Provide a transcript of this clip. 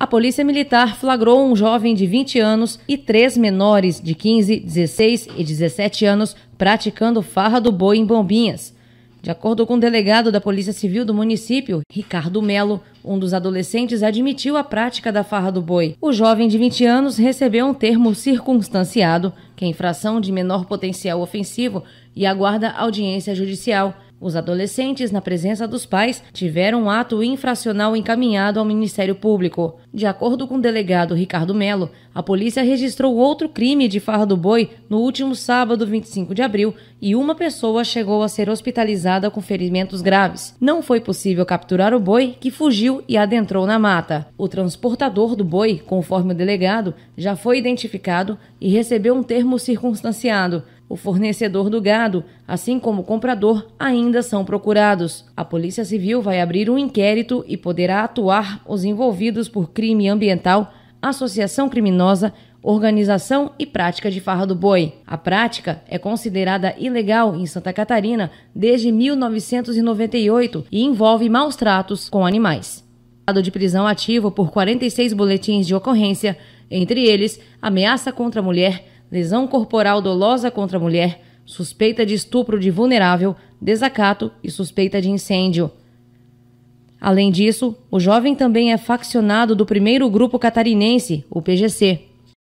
A Polícia Militar flagrou um jovem de 20 anos e três menores de 15, 16 e 17 anos praticando farra do boi em Bombinhas. De acordo com o delegado da Polícia Civil do município, Ricardo Melo, um dos adolescentes admitiu a prática da farra do boi. O jovem de 20 anos recebeu um termo circunstanciado, que é infração de menor potencial ofensivo, e aguarda audiência judicial. Os adolescentes, na presença dos pais, tiveram um ato infracional encaminhado ao Ministério Público. De acordo com o delegado Ricardo Melo, a polícia registrou outro crime de farra do boi no último sábado, 25 de abril, e uma pessoa chegou a ser hospitalizada com ferimentos graves. Não foi possível capturar o boi, que fugiu e adentrou na mata. O transportador do boi, conforme o delegado, já foi identificado e recebeu um termo circunstanciado. O fornecedor do gado, assim como o comprador, ainda são procurados. A Polícia Civil vai abrir um inquérito e poderá atuar os envolvidos por crime ambiental, associação criminosa, organização e prática de farra do boi. A prática é considerada ilegal em Santa Catarina desde 1998 e envolve maus tratos com animais. Estado de prisão ativo por 46 boletins de ocorrência, entre eles ameaça contra a mulher lesão corporal dolosa contra a mulher, suspeita de estupro de vulnerável, desacato e suspeita de incêndio. Além disso, o jovem também é faccionado do primeiro grupo catarinense, o PGC,